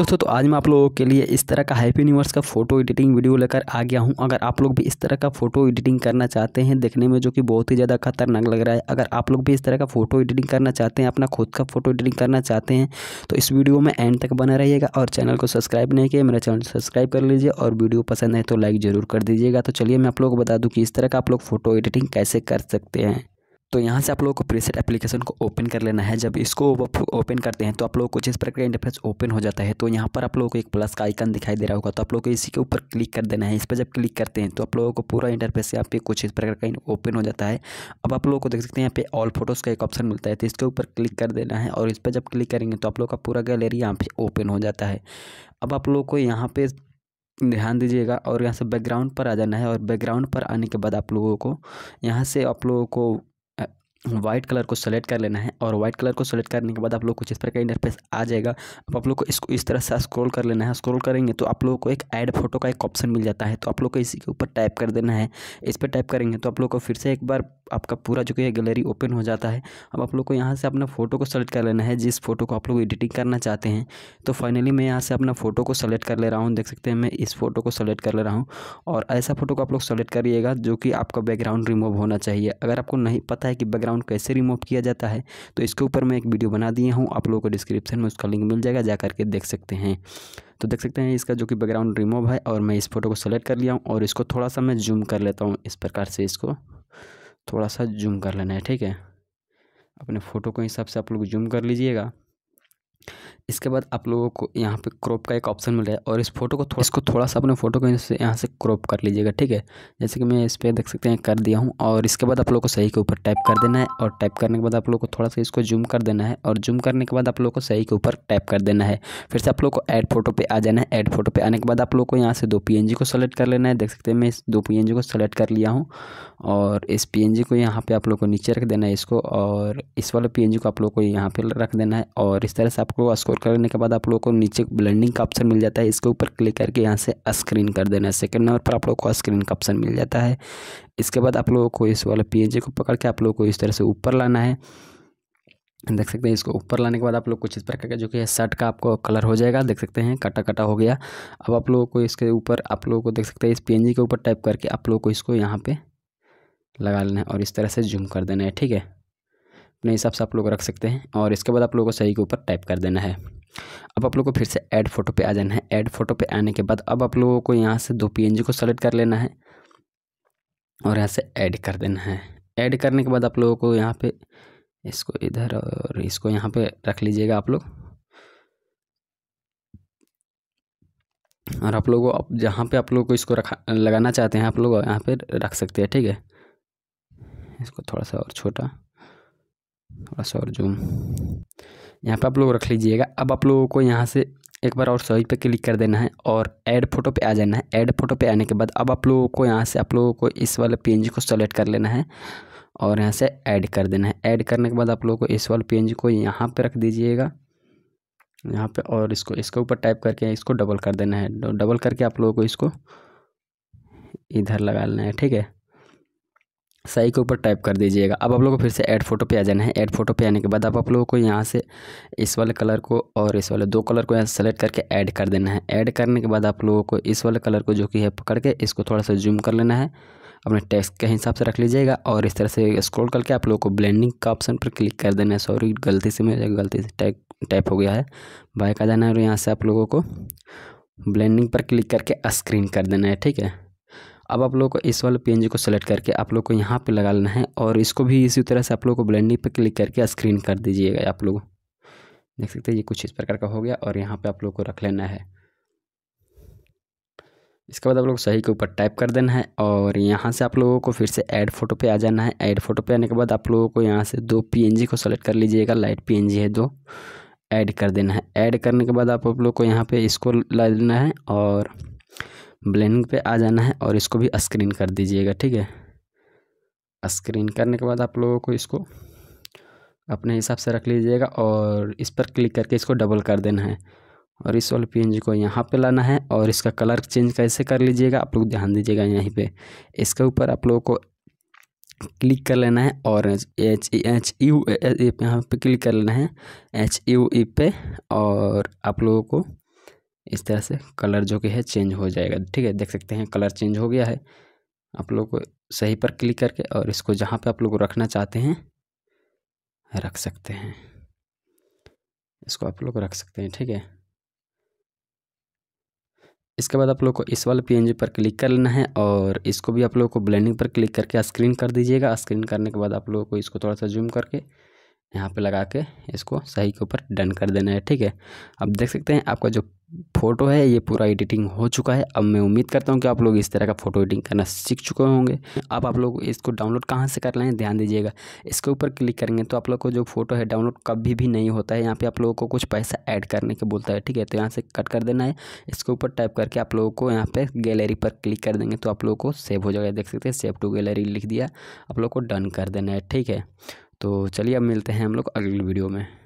दोस्तों तो आज मैं आप लोगों के लिए इस तरह का हैप्पी यूनिवर्स का फोटो एडिटिंग वीडियो लेकर आ गया हूं अगर आप लोग भी इस तरह का फोटो एडिटिंग करना चाहते हैं देखने में जो कि बहुत ही ज़्यादा खतरनाक लग रहा है अगर आप लोग भी इस तरह का फोटो एडिटिंग करना चाहते हैं अपना खुद का फोटो एडिटिंग करना चाहते हैं तो इस वीडियो में एंड तक बना रहिएगा और चैनल को सब्सक्राइब नहीं किया मेरा चैनल सब्सक्राइब कर लीजिए और वीडियो पसंद है तो लाइक ज़रूर कर दीजिएगा तो चलिए मैं आप लोग को बता दूँ कि इस तरह का आप लोग फोटो एडिटिंग कैसे कर सकते हैं तो यहाँ से आप लोगों को प्रीसेट एप्लीकेशन को ओपन कर लेना है जब इसको ओपन करते हैं तो आप लोग कुछ इस प्रकार का इंटरफेस ओपन हो जाता है तो यहाँ पर आप लोगों को एक प्लस का आइकन दिखाई दे रहा होगा तो आप लोग को इसी के ऊपर क्लिक कर देना है इस पर जब क्लिक करते हैं तो आप लोगों को पूरा इंटरफेस यहाँ पे कुछ इस प्रकार का ओपन हो जाता है अब आप लोगों को देख सकते हैं यहाँ पे ऑल फोटोज़ का एक ऑप्शन मिलता है तो इसके ऊपर क्लिक कर देना है और इस पर जब क्लिक करेंगे तो आप लोग का पूरा गैलरी यहाँ पर ओपन हो जाता है अब आप लोग को यहाँ पर ध्यान दीजिएगा और यहाँ से बैकग्राउंड पर आ जाना है और बैकग्राउंड पर आने के बाद आप लोगों को यहाँ से आप लोगों को वाइट कलर को सेलेक्ट कर लेना है और वाइट कलर को सेलेक्ट करने के बाद आप लोग कुछ इस तरह का इंटरफेस आ जाएगा अब आप लोग को इसको इस तरह से स्क्रॉल कर लेना है स्क्रॉल करेंगे तो आप लोगों को एक ऐड फोटो का एक ऑप्शन मिल जाता है तो आप लोग को इसी के ऊपर टाइप कर देना है इस पर टाइप करेंगे तो आप लोग को फिर से एक बार आपका पूरा जो कि गैलरी ओपन हो जाता है अब आप लोग को यहाँ से अपना फ़ोटो को सेलेक्ट कर लेना है जिस फोटो को आप लोग एडिटिंग करना चाहते हैं तो फाइनली मैं यहाँ से अपना फ़ोटो को सेलेक्ट कर ले रहा हूँ देख सकते हैं मैं इस फोटो को सेलेक्ट कर ले रहा हूँ और ऐसा फोटो को आप लोग सेलेक्ट करिएगा जो कि आपका बैकग्राउंड रिमूव होना चाहिए अगर आपको नहीं पता है कि बैकग्राउंड बैकग्राउंड कैसे रिमूव किया जाता है तो इसके ऊपर मैं एक वीडियो बना दिया हूँ आप लोगों को डिस्क्रिप्शन में उसका लिंक मिल जाएगा जा करके देख सकते हैं तो देख सकते हैं इसका जो कि बैकग्राउंड रिमूव है और मैं इस फोटो को सेलेक्ट कर लिया हूँ और इसको थोड़ा सा मैं जूम कर लेता हूँ इस प्रकार से इसको थोड़ा सा जूम कर लेना है ठीक है अपने फ़ोटो के हिसाब से आप लोग जूम कर लीजिएगा इसके बाद आप लोगों को यहाँ पे क्रॉप का एक ऑप्शन मिल रहा है और इस फोटो को थोड़ा इसको थोड़ा सा अपने फोटो को यहाँ से क्रॉप कर लीजिएगा ठीक है जैसे कि मैं इस पर देख सकते हैं कर दिया हूँ और इसके बाद आप लोग को सही के ऊपर टाइप कर देना है और टाइप करने के बाद आप लोग को थोड़ा सा इसको जूम कर देना है और जूम करने के बाद आप लोग को सही के ऊपर टाइप कर देना है फिर से आप लोग को एड फोटो पर आ जाना है एड फोटो पर आने के बाद आप लोग को यहाँ से दो पी को सेलेक्ट कर लेना है देख सकते हैं मैं इस दो पी को सेलेक्ट कर लिया हूँ और इस पी को यहाँ पर आप लोग को नीचे रख देना है इसको और इस वाले पी को आप लोग को यहाँ पर रख देना है और इस तरह से आपको को स्कोर करने के बाद आप लोगों को नीचे ब्लेंडिंग का ऑप्शन मिल जाता है इसके ऊपर क्लिक करके यहाँ से स्क्रीन कर देना है सेकेंड नंबर पर आप लोगों को स्क्रीन का ऑप्शन मिल जाता है इसके बाद आप लोगों को इस वाले पी को पकड़ के आप लोगों को इस तरह से ऊपर लाना है देख सकते हैं इसको ऊपर लाने के बाद आप लोग कुछ इस प्रकार का जो कि है शर्ट का आपको कलर हो जाएगा देख सकते हैं कटा कटा हो गया अब आप लोगों को इसके ऊपर आप लोगों को देख सकते हैं इस पी के ऊपर टाइप करके आप लोगों को इसको यहाँ पे लगा लेना है और इस तरह से जूम कर देना है ठीक है अपने हिसाब से आप लोग रख सकते हैं और इसके बाद आप लोगों को सही के ऊपर टाइप कर देना है अब आप लोगों को फिर से ऐड फोटो पे आ जाना है ऐड फोटो पे आने के बाद अब आप लोगों को यहाँ से दो पीएनजी को सेलेक्ट कर लेना है और यहाँ से ऐड कर देना है ऐड करने के बाद आप लोगों को यहाँ पे इसको इधर और इसको यहाँ पे रख लीजिएगा आप लोग और आप लोगों अब जहाँ पे आप लोगों को इसको रखा लगाना चाहते हैं आप लोग यहाँ पर रख सकते हैं ठीक है इसको थोड़ा सा और छोटा थोड़ा सा और जूम यहाँ पर आप लोग रख लीजिएगा अब आप लोगों को यहाँ से एक बार और सही पे क्लिक कर देना है और ऐड फोटो पे आ जाना है ऐड फोटो पे आने के बाद अब आप लोगों को यहाँ से आप लोगों को इस वाले पीएनजी को सेलेक्ट कर लेना है और यहाँ से ऐड कर देना है ऐड करने के बाद आप लोगों को इस वाले पीएनजी को यहाँ पे रख दीजिएगा यहाँ पे और इसको इसके ऊपर टाइप करके इसको डबल कर देना है डबल करके आप लोगों को इसको इधर लगा लेना है ठीक है सही के ऊपर टाइप कर दीजिएगा अब आप लोगों को फिर से ऐड फोटो पे आ जाना है ऐड फोटो पे आने के बाद अब आप लोगों को यहाँ से इस वाले कलर को और इस वाले दो कलर को यहाँ सेलेक्ट करके ऐड कर देना है ऐड करने के बाद आप लोगों को इस वाले कलर को जो कि है पकड़ के इसको थोड़ा सा जूम कर लेना है अपने टेक्स्ट के हिसाब से रख लीजिएगा और इस तरह से स्क्रॉल करके आप लोगों को ब्लेंडिंग का ऑप्शन पर क्लिक कर देना है सॉरी गलती से मेरे गलती से टाइप टाइप हो गया है बाइक आ जाना है और यहाँ से आप लोगों को ब्लेंडिंग पर क्लिक करके स्क्रीन कर देना है ठीक है अब आप लोग को इस वाले पी को सेलेक्ट करके आप लोग को यहाँ पे लगा लेना है और इसको भी इसी तरह से आप लोग को ब्लेंडिंग पे क्लिक करके स्क्रीन कर दीजिएगा आप लोग देख सकते हैं ये कुछ इस प्रकार का हो गया और यहाँ पे आप लोग को रख लेना है इसके बाद आप लोग सही के ऊपर टाइप कर देना है और यहाँ से आप लोगों को फिर से ऐड फोटो पे आ जाना है ऐड फोटो पे आने के बाद आप लोगों को यहाँ से दो पीएनजी को सेलेक्ट कर लीजिएगा लाइट पीएनजी है दो ऐड कर देना है ऐड करने के बाद आप लोग को यहाँ पे इसको ला लेना है और ब्लेंडिंग पे आ जाना है और इसको भी स्क्रीन कर दीजिएगा ठीक है स्क्रीन करने के बाद आप लोगों को इसको अपने हिसाब से रख लीजिएगा और इस पर क्लिक करके इसको डबल कर देना है और इस वाले पी को यहाँ पे लाना है और इसका कलर चेंज कैसे कर लीजिएगा आप लोग ध्यान दीजिएगा यहीं पे इसके ऊपर आप लोगों को क्लिक कर लेना है और एच एच यू यहाँ पे क्लिक कर लेना है एच यू ई पे और आप लोगों को इस तरह से कलर जो कि है चेंज हो जाएगा ठीक है देख सकते हैं कलर चेंज हो गया है आप लोग को सही पर क्लिक करके और इसको जहाँ पे आप लोग रखना चाहते हैं रख सकते हैं इसको आप लोग रख सकते हैं ठीक है इसके बाद आप लोग को इस वाले पीएनजी पर क्लिक कर लेना है और इसको भी आप लोग को ब्लेंडिंग पर क्लिक करके स्क्रीन कर दीजिएगा स्क्रीन करने के बाद आप लोगों को इसको थोड़ा सा जूम करके यहाँ पे लगा के इसको सही के ऊपर डन कर देना है ठीक है अब देख सकते हैं आपका जो फ़ोटो है ये पूरा एडिटिंग हो चुका है अब मैं उम्मीद करता हूँ कि आप लोग इस तरह का फ़ोटो एडिटिंग करना सीख चुके होंगे अब आप लोग इसको डाउनलोड कहाँ से कर लें ध्यान दीजिएगा इसके ऊपर क्लिक करेंगे तो आप लोग को जो फोटो है डाउनलोड कभी भी नहीं होता है यहाँ पे आप लोगों को कुछ पैसा ऐड करने के बोलता है ठीक है तो यहाँ से कट कर देना है इसके ऊपर टाइप करके आप लोगों को यहाँ पर गैलरी पर क्लिक कर देंगे तो आप लोगों को सेव हो जाएगा देख सकते हैं सेव टू गैलरी लिख दिया आप लोग को डन कर देना है ठीक है तो चलिए अब मिलते हैं हम लोग अगली वीडियो में